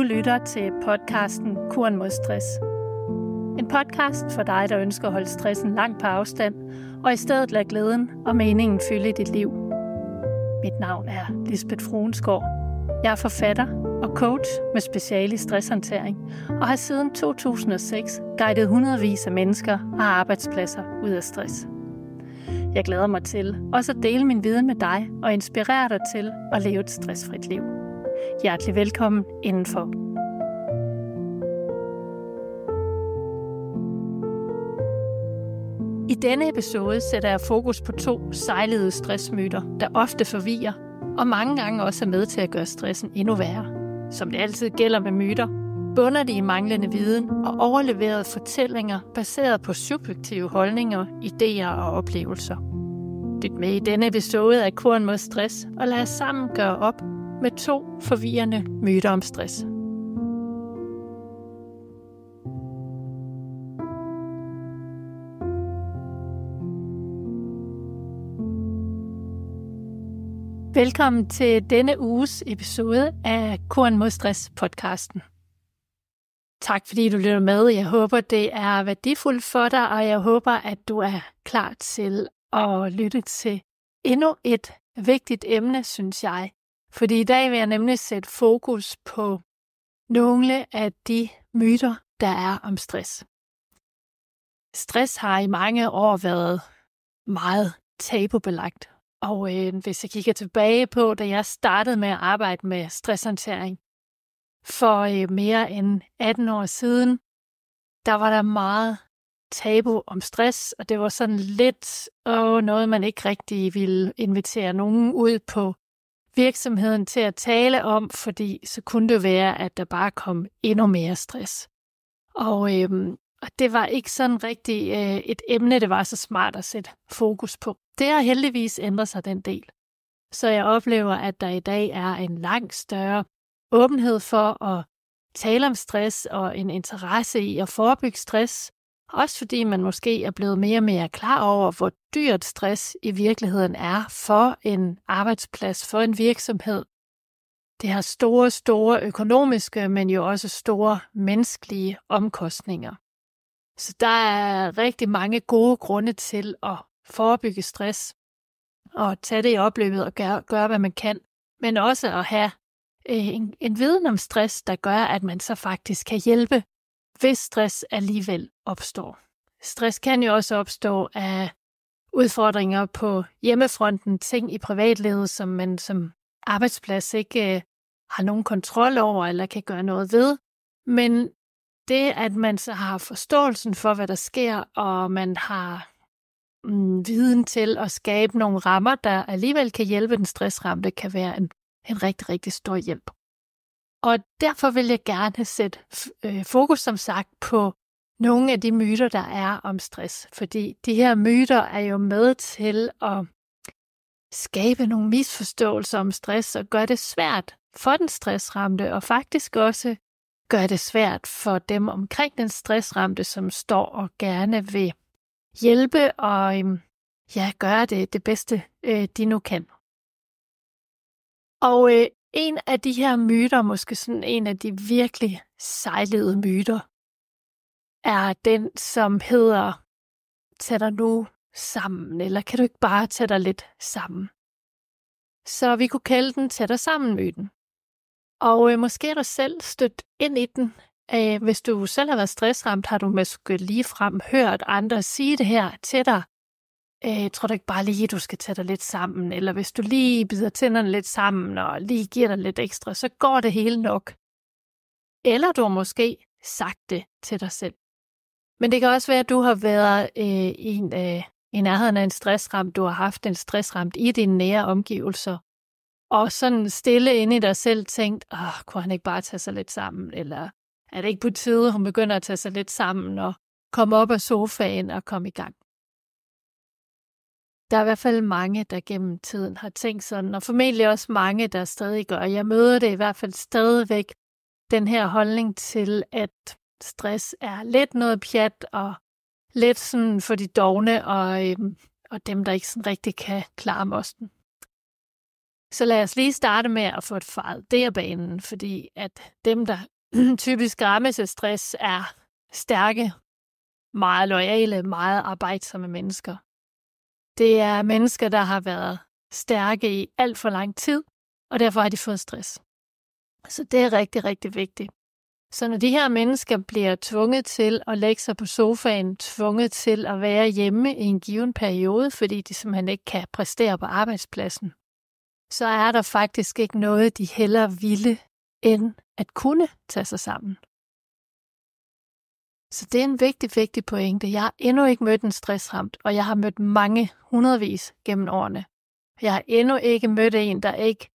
Du lytter til podcasten Kuren mod stress. En podcast for dig, der ønsker at holde stressen langt på afstand, og i stedet lade glæden og meningen fylde i dit liv. Mit navn er Lisbeth Fruensgaard. Jeg er forfatter og coach med speciale i stresshåndtering, og har siden 2006 guidet hundredvis af mennesker og arbejdspladser ud af stress. Jeg glæder mig til også at dele min viden med dig og inspirere dig til at leve et stressfrit liv. Hjertelig velkommen indenfor. I denne episode sætter jeg fokus på to sejlede stressmyter, der ofte forvirrer og mange gange også er med til at gøre stressen endnu værre. Som det altid gælder med myter, bunder de i manglende viden og overleverede fortællinger baseret på subjektive holdninger, idéer og oplevelser. Lyt med i denne episode af Kuren mod stress, og lad os sammen gøre op med to forvirrende myter om stress. Velkommen til denne uges episode af Korn mod stress podcasten. Tak fordi du lytter med. Jeg håber, det er værdifuldt for dig, og jeg håber, at du er klar til at lytte til endnu et vigtigt emne, synes jeg, fordi i dag vil jeg nemlig sætte fokus på nogle af de myter, der er om stress. Stress har i mange år været meget tabubelagt. Og øh, hvis jeg kigger tilbage på, da jeg startede med at arbejde med stresshåndtering for øh, mere end 18 år siden, der var der meget tabu om stress, og det var sådan lidt åh, noget, man ikke rigtig ville invitere nogen ud på virksomheden til at tale om, fordi så kunne det være, at der bare kom endnu mere stress. Og, øhm, og det var ikke sådan rigtig øh, et emne, det var så smart at sætte fokus på. Det har heldigvis ændret sig den del. Så jeg oplever, at der i dag er en langt større åbenhed for at tale om stress og en interesse i at forebygge stress, også fordi man måske er blevet mere og mere klar over, hvor dyrt stress i virkeligheden er for en arbejdsplads, for en virksomhed. Det har store, store økonomiske, men jo også store menneskelige omkostninger. Så der er rigtig mange gode grunde til at forebygge stress og tage det i opløbet og gøre, gøre hvad man kan, men også at have øh, en, en viden om stress, der gør, at man så faktisk kan hjælpe hvis stress alligevel opstår. Stress kan jo også opstå af udfordringer på hjemmefronten, ting i privatlivet, som man som arbejdsplads ikke øh, har nogen kontrol over eller kan gøre noget ved. Men det, at man så har forståelsen for, hvad der sker, og man har mm, viden til at skabe nogle rammer, der alligevel kan hjælpe den stressramte, kan være en, en rigtig, rigtig stor hjælp. Og derfor vil jeg gerne sætte øh, fokus, som sagt, på nogle af de myter, der er om stress. Fordi de her myter er jo med til at skabe nogle misforståelser om stress og gøre det svært for den stressramte, og faktisk også gør det svært for dem omkring den stressramte, som står og gerne vil hjælpe og øhm, ja, gøre det, det bedste, øh, de nu kan. Og øh, en af de her myter, måske sådan en af de virkelig sejlede myter, er den, som hedder, tag dig nu sammen, eller kan du ikke bare tage dig lidt sammen? Så vi kunne kalde den tag dig sammen myten. Og øh, måske er du selv stødt ind i den. Æh, øh, hvis du selv har været stressramt, har du måske lige frem hørt andre sige det her til dig, øh, tror du ikke bare lige, du skal tage dig lidt sammen, eller hvis du lige bider tænderne lidt sammen og lige giver dig lidt ekstra, så går det hele nok. Eller du har måske sagt det til dig selv. Men det kan også være, at du har været øh, en, øh, i nærheden af en stressramt, du har haft en stressramt i dine nære omgivelser, og sådan stille inde i dig selv tænkt, Åh, kunne han ikke bare tage sig lidt sammen, eller er det ikke på tide, hun begynder at tage sig lidt sammen og komme op af sofaen og komme i gang? Der er i hvert fald mange, der gennem tiden har tænkt sådan, og formentlig også mange, der stadig gør. Jeg møder det i hvert fald stadigvæk, den her holdning til, at stress er lidt noget pjat, og lidt sådan for de dogne og, øhm, og dem, der ikke sådan rigtig kan klare mosten. Så lad os lige starte med at få et faret der banen, fordi at dem, der typisk rammes af stress, er stærke, meget lojale, meget arbejdsomme mennesker. Det er mennesker, der har været stærke i alt for lang tid, og derfor har de fået stress. Så det er rigtig, rigtig vigtigt. Så når de her mennesker bliver tvunget til at lægge sig på sofaen, tvunget til at være hjemme i en given periode, fordi de simpelthen ikke kan præstere på arbejdspladsen, så er der faktisk ikke noget, de heller ville, end at kunne tage sig sammen. Så det er en vigtig, vigtig pointe. Jeg har endnu ikke mødt en stressramt, og jeg har mødt mange hundredvis gennem årene. Jeg har endnu ikke mødt en, der ikke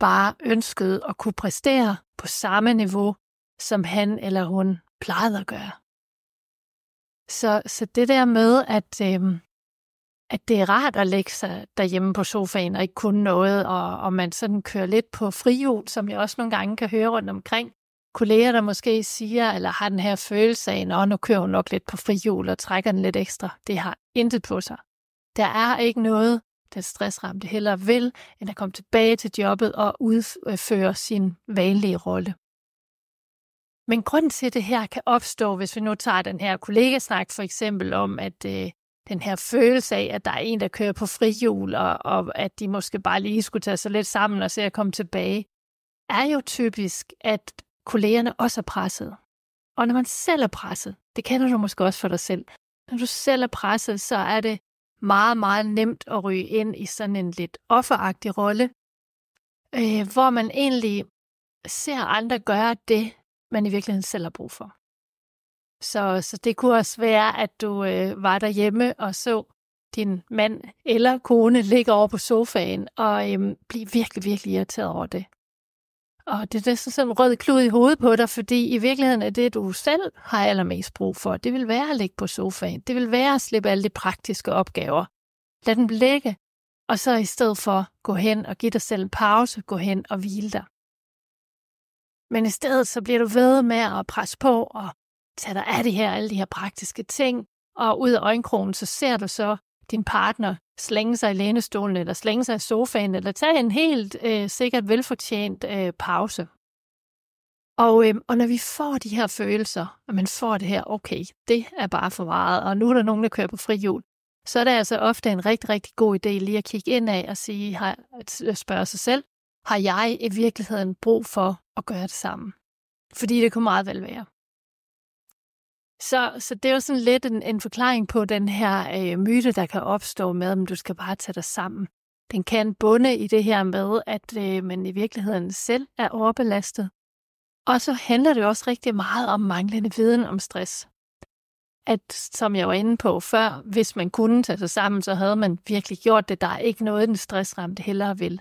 bare ønskede at kunne præstere på samme niveau, som han eller hun plejede at gøre. Så, så det der med, at, øhm, at det er rart at lægge sig derhjemme på sofaen og ikke kunne noget, og, og man sådan kører lidt på frihjul, som jeg også nogle gange kan høre rundt omkring, kolleger, der måske siger, eller har den her følelse af, at nu kører hun nok lidt på frihjul og trækker den lidt ekstra. Det har intet på sig. Der er ikke noget, den stressramte heller vil, end at komme tilbage til jobbet og udføre sin vanlige rolle. Men grunden til, at det her kan opstå, hvis vi nu tager den her kollegasnak for eksempel om, at øh, den her følelse af, at der er en, der kører på frihjul, og, og at de måske bare lige skulle tage sig lidt sammen og se at komme tilbage, er jo typisk, at kollegerne også er presset. Og når man selv er presset, det kender du måske også for dig selv, når du selv er presset, så er det meget, meget nemt at ryge ind i sådan en lidt offeragtig rolle, øh, hvor man egentlig ser andre gøre det, man i virkeligheden selv har brug for. Så, så det kunne også være, at du øh, var derhjemme og så din mand eller kone ligge over på sofaen og øh, blive virkelig, virkelig irriteret over det. Og det er så sådan en rød klud i hovedet på dig, fordi i virkeligheden er det, du selv har allermest brug for, det vil være at ligge på sofaen. Det vil være at slippe alle de praktiske opgaver. Lad den ligge, og så i stedet for gå hen og give dig selv en pause, gå hen og hvile dig. Men i stedet så bliver du ved med at presse på og tage dig af det her, alle de her praktiske ting, og ud af øjenkrogen, så ser du så din partner slænge sig i lænestolen, eller slænge sig i sofaen, eller tage en helt øh, sikkert velfortjent øh, pause. Og, øh, og når vi får de her følelser, og man får det her, okay, det er bare for meget, og nu er der nogen, der kører på frihjul, så er det altså ofte en rigtig, rigtig god idé lige at kigge ind af og sige, har, at spørge sig selv, har jeg i virkeligheden brug for at gøre det samme? Fordi det kunne meget vel være. Så, så det er jo sådan lidt en, en forklaring på den her øh, myte, der kan opstå med, at du skal bare tage dig sammen. Den kan bunde i det her med, at øh, man i virkeligheden selv er overbelastet. Og så handler det også rigtig meget om manglende viden om stress. At, som jeg var inde på før, hvis man kunne tage sig sammen, så havde man virkelig gjort det. Der er ikke noget, den stressramte hellere vil.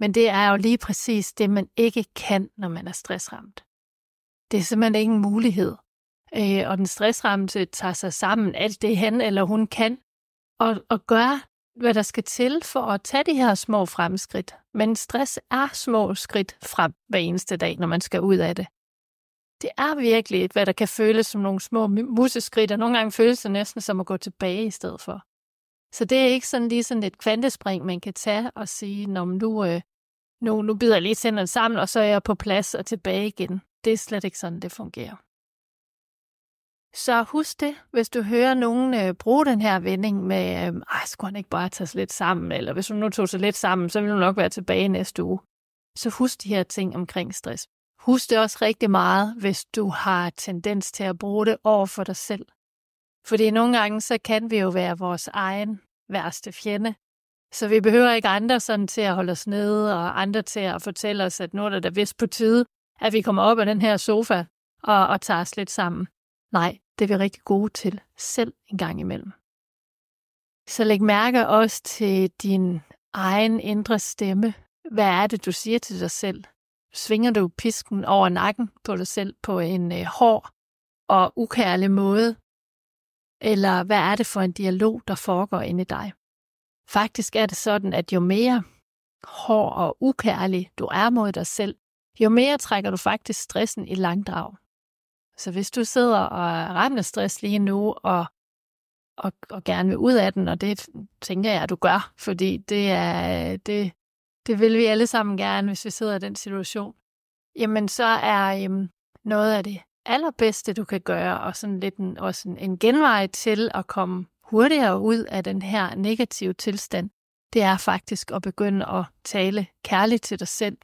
Men det er jo lige præcis det, man ikke kan, når man er stressramt. Det er simpelthen ikke en mulighed øh, og den stressramte tager sig sammen, alt det han eller hun kan, og, og gør, hvad der skal til for at tage de her små fremskridt. Men stress er små skridt frem hver eneste dag, når man skal ud af det. Det er virkelig, hvad der kan føles som nogle små museskridt, og nogle gange føles det næsten som at gå tilbage i stedet for. Så det er ikke sådan lige sådan et kvantespring, man kan tage og sige, Nå, nu, øh, nu, nu bider jeg lige tænderne sammen, og så er jeg på plads og tilbage igen. Det er slet ikke sådan, det fungerer. Så husk det, hvis du hører nogen øh, bruge den her vending med, øh, ej, skulle han ikke bare tage sig lidt sammen, eller hvis hun nu tog sig lidt sammen, så ville hun nok være tilbage næste uge. Så husk de her ting omkring stress. Husk det også rigtig meget, hvis du har tendens til at bruge det over for dig selv. Fordi nogle gange, så kan vi jo være vores egen værste fjende. Så vi behøver ikke andre sådan til at holde os nede, og andre til at fortælle os, at nu er der da vist på tide, at vi kommer op af den her sofa og, og tager os lidt sammen. Nej, det er vi rigtig gode til, selv en gang imellem. Så læg mærke også til din egen indre stemme. Hvad er det, du siger til dig selv? Svinger du pisken over nakken på dig selv på en øh, hård og ukærlig måde? Eller hvad er det for en dialog, der foregår inde i dig? Faktisk er det sådan, at jo mere hård og ukærlig du er mod dig selv, jo mere trækker du faktisk stressen i langdrag. Så hvis du sidder og er ramt af stress lige nu, og, og, og gerne vil ud af den, og det tænker jeg, at du gør, fordi det, er, det, det vil vi alle sammen gerne, hvis vi sidder i den situation, jamen så er øhm, noget af det allerbedste, du kan gøre, og sådan lidt en, også en, en genvej til at komme hurtigere ud af den her negative tilstand, det er faktisk at begynde at tale kærligt til dig selv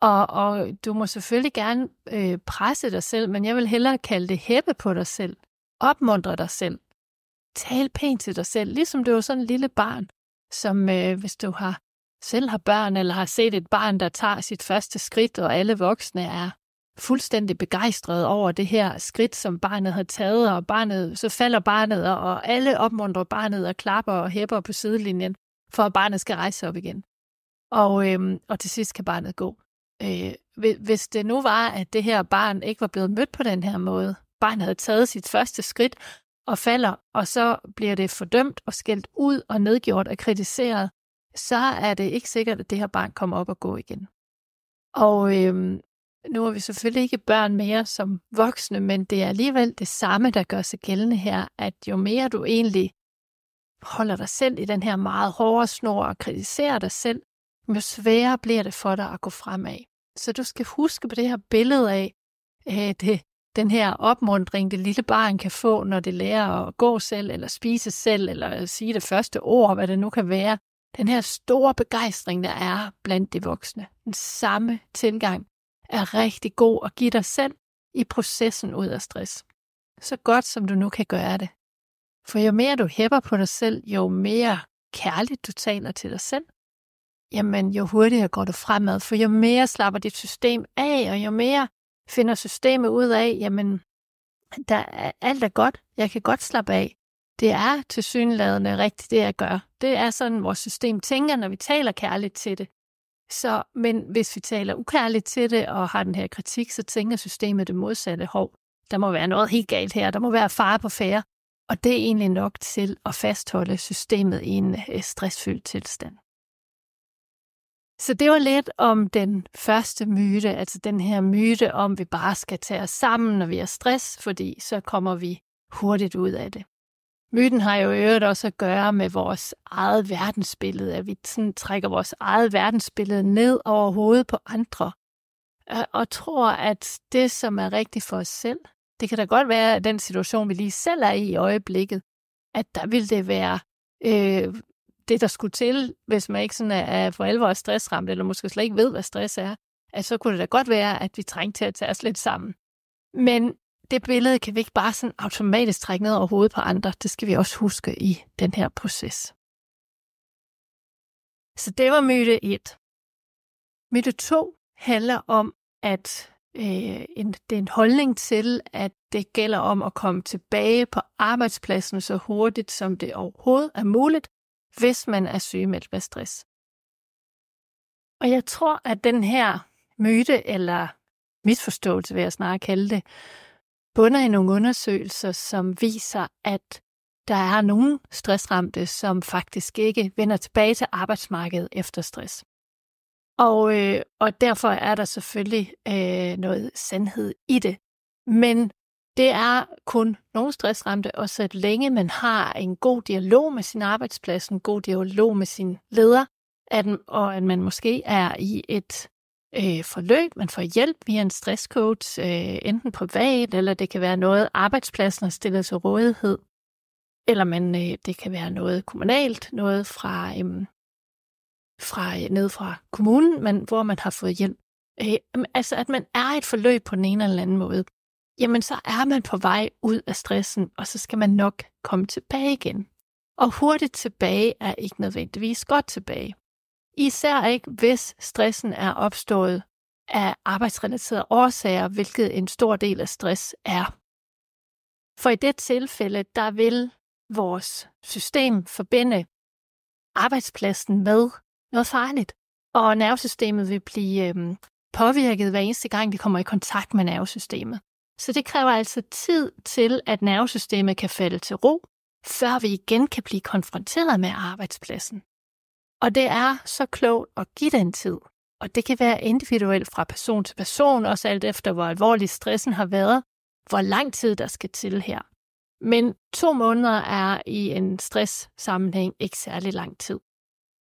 og, og du må selvfølgelig gerne øh, presse dig selv, men jeg vil hellere kalde det hæppe på dig selv. Opmuntre dig selv. Tal pænt til dig selv, ligesom du var sådan en lille barn, som øh, hvis du har selv har børn, eller har set et barn, der tager sit første skridt, og alle voksne er fuldstændig begejstret over det her skridt, som barnet har taget, og barnet, så falder barnet, og alle opmuntrer barnet og klapper og hæpper på sidelinjen, for at barnet skal rejse sig op igen. Og, øhm, og til sidst kan barnet gå. Øh, hvis det nu var, at det her barn ikke var blevet mødt på den her måde, barnet havde taget sit første skridt og falder, og så bliver det fordømt og skældt ud og nedgjort og kritiseret, så er det ikke sikkert, at det her barn kommer op og går igen. Og øh, nu er vi selvfølgelig ikke børn mere som voksne, men det er alligevel det samme, der gør sig gældende her, at jo mere du egentlig holder dig selv i den her meget hårde snor og kritiserer dig selv, jo sværere bliver det for dig at gå fremad. Så du skal huske på det her billede af, at øh, det, den her opmundring, det lille barn kan få, når det lærer at gå selv, eller spise selv, eller sige det første ord, hvad det nu kan være. Den her store begejstring, der er blandt de voksne. Den samme tilgang er rigtig god at give dig selv i processen ud af stress. Så godt som du nu kan gøre det. For jo mere du hæpper på dig selv, jo mere kærligt du taler til dig selv, jamen jo hurtigere går du fremad, for jo mere slapper dit system af, og jo mere finder systemet ud af, jamen der er, alt er godt, jeg kan godt slappe af. Det er tilsyneladende rigtigt, det jeg gør. Det er sådan, vores system tænker, når vi taler kærligt til det. Så, men hvis vi taler ukærligt til det og har den her kritik, så tænker systemet det modsatte. Hov, der må være noget helt galt her, der må være fare på færre. Og det er egentlig nok til at fastholde systemet i en øh, stressfyldt tilstand. Så det var lidt om den første myte, altså den her myte om, at vi bare skal tage os sammen, når vi er stress, fordi så kommer vi hurtigt ud af det. Myten har jo øvrigt også at gøre med vores eget verdensbillede, at vi sådan trækker vores eget verdensbillede ned over hovedet på andre, og tror, at det, som er rigtigt for os selv, det kan da godt være, at den situation, vi lige selv er i i øjeblikket, at der vil det være øh, det, der skulle til, hvis man ikke sådan er for alvor stressramt, eller måske slet ikke ved, hvad stress er, at så kunne det da godt være, at vi trængte til at tage os lidt sammen. Men det billede kan vi ikke bare sådan automatisk trække ned over hovedet på andre. Det skal vi også huske i den her proces. Så det var myte 1. Myte 2 handler om, at øh, en, det er en holdning til, at det gælder om at komme tilbage på arbejdspladsen så hurtigt, som det overhovedet er muligt, hvis man er sygemeldt med stress. Og jeg tror, at den her myte, eller misforståelse vil jeg snarere kalde det, bunder i nogle undersøgelser, som viser, at der er nogle stressramte, som faktisk ikke vender tilbage til arbejdsmarkedet efter stress. Og, øh, og derfor er der selvfølgelig øh, noget sandhed i det. Men det er kun nogle stressramte, og så længe man har en god dialog med sin arbejdsplads, en god dialog med sin leder, at, og at man måske er i et øh, forløb, man får hjælp via en stresscoach, øh, enten privat, eller det kan være noget, arbejdspladsen har stillet til rådighed, eller man, øh, det kan være noget kommunalt, noget fra, øh, fra øh, ned fra kommunen, men hvor man har fået hjælp. Øh, altså, at man er i et forløb på den ene eller anden måde jamen så er man på vej ud af stressen, og så skal man nok komme tilbage igen. Og hurtigt tilbage er ikke nødvendigvis godt tilbage. Især ikke, hvis stressen er opstået af arbejdsrelaterede årsager, hvilket en stor del af stress er. For i det tilfælde, der vil vores system forbinde arbejdspladsen med noget farligt, og nervesystemet vil blive øhm, påvirket hver eneste gang, vi kommer i kontakt med nervesystemet. Så det kræver altså tid til, at nervesystemet kan falde til ro, før vi igen kan blive konfronteret med arbejdspladsen. Og det er så klogt at give den tid. Og det kan være individuelt fra person til person, også alt efter hvor alvorlig stressen har været, hvor lang tid der skal til her. Men to måneder er i en stresssammenhæng ikke særlig lang tid.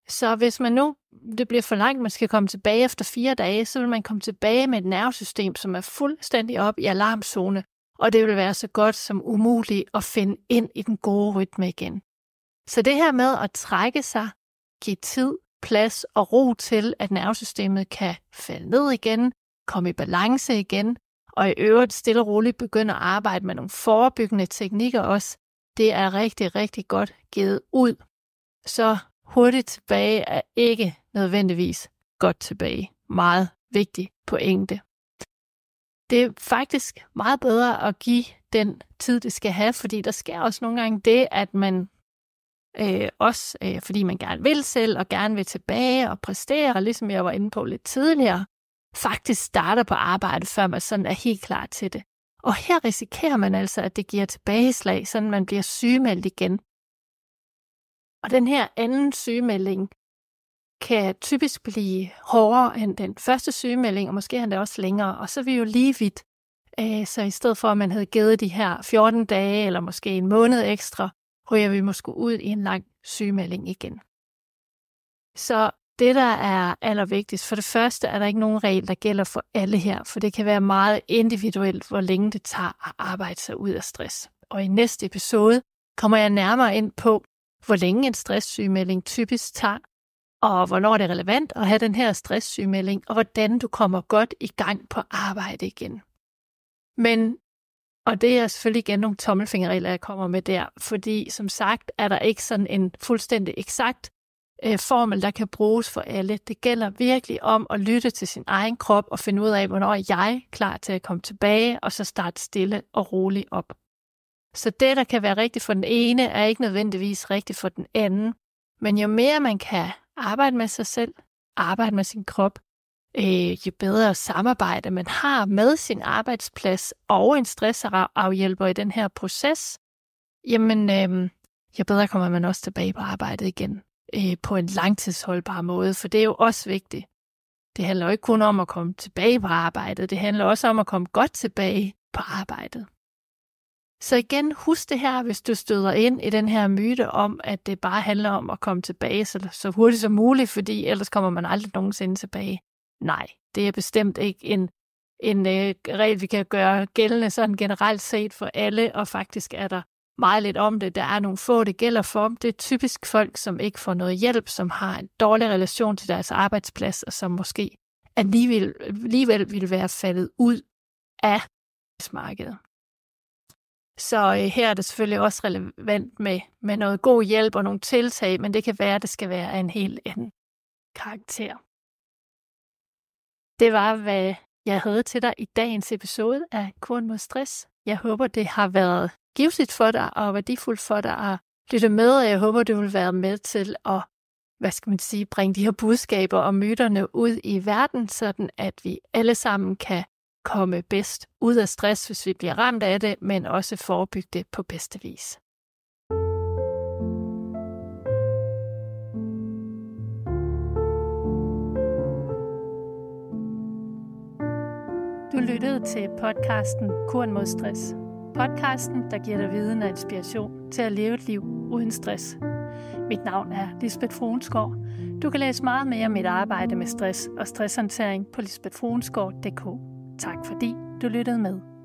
Så hvis man nu, det bliver for langt, man skal komme tilbage efter fire dage, så vil man komme tilbage med et nervesystem, som er fuldstændig op i alarmzone, og det vil være så godt som umuligt at finde ind i den gode rytme igen. Så det her med at trække sig, give tid, plads og ro til, at nervesystemet kan falde ned igen, komme i balance igen, og i øvrigt stille og roligt begynde at arbejde med nogle forebyggende teknikker også, det er rigtig, rigtig godt givet ud. Så hurtigt tilbage er ikke nødvendigvis godt tilbage. Meget vigtig pointe. Det er faktisk meget bedre at give den tid, det skal have, fordi der sker også nogle gange det, at man øh, også, øh, fordi man gerne vil selv og gerne vil tilbage og præstere, og ligesom jeg var inde på lidt tidligere, faktisk starter på arbejde, før man sådan er helt klar til det. Og her risikerer man altså, at det giver tilbageslag, sådan man bliver sygemeldt igen. Og den her anden sygemelding kan typisk blive hårdere end den første sygemelding, og måske endda også længere, og så er vi jo lige vidt. Øh, så i stedet for, at man havde givet de her 14 dage eller måske en måned ekstra, ryger vi måske ud i en lang sygemelding igen. Så det, der er allervigtigst, for det første er der ikke nogen regel, der gælder for alle her, for det kan være meget individuelt, hvor længe det tager at arbejde sig ud af stress. Og i næste episode kommer jeg nærmere ind på, hvor længe en stresssygmelding typisk tager, og hvornår det er relevant at have den her stresssygmelding, og hvordan du kommer godt i gang på arbejde igen. Men, og det er selvfølgelig igen nogle tommelfingerregler, jeg kommer med der, fordi som sagt er der ikke sådan en fuldstændig eksakt øh, formel, der kan bruges for alle. Det gælder virkelig om at lytte til sin egen krop og finde ud af, hvornår jeg er klar til at komme tilbage, og så starte stille og roligt op så det, der kan være rigtigt for den ene, er ikke nødvendigvis rigtigt for den anden. Men jo mere man kan arbejde med sig selv, arbejde med sin krop, øh, jo bedre samarbejde man har med sin arbejdsplads og en stressafhjælper i den her proces, jamen, øh, jo bedre kommer man også tilbage på arbejdet igen øh, på en langtidsholdbar måde, for det er jo også vigtigt. Det handler jo ikke kun om at komme tilbage på arbejdet, det handler også om at komme godt tilbage på arbejdet. Så igen, husk det her, hvis du støder ind i den her myte om, at det bare handler om at komme tilbage så, så hurtigt som muligt, fordi ellers kommer man aldrig nogensinde tilbage. Nej, det er bestemt ikke en, en øh, regel, vi kan gøre gældende sådan generelt set for alle, og faktisk er der meget lidt om det. Der er nogle få, det gælder for. Det er typisk folk, som ikke får noget hjælp, som har en dårlig relation til deres arbejdsplads, og som måske alligevel, alligevel vil være faldet ud af markedet. Så øh, her er det selvfølgelig også relevant med, med noget god hjælp og nogle tiltag, men det kan være, at det skal være af en helt anden karakter. Det var, hvad jeg havde til dig i dagens episode af Kuren mod stress. Jeg håber, det har været givsigt for dig og værdifuldt for dig at lytte med, og jeg håber, du vil være med til at hvad skal man sige, bringe de her budskaber og myterne ud i verden, sådan at vi alle sammen kan komme bedst ud af stress, hvis vi bliver ramt af det, men også forebygge det på bedste vis. Du lyttede til podcasten Kuren mod stress. Podcasten, der giver dig viden og inspiration til at leve et liv uden stress. Mit navn er Lisbeth Fruensgaard. Du kan læse meget mere om mit arbejde med stress og stresshåndtering på lisbethfruensgaard.dk. Tak fordi du lyttede med.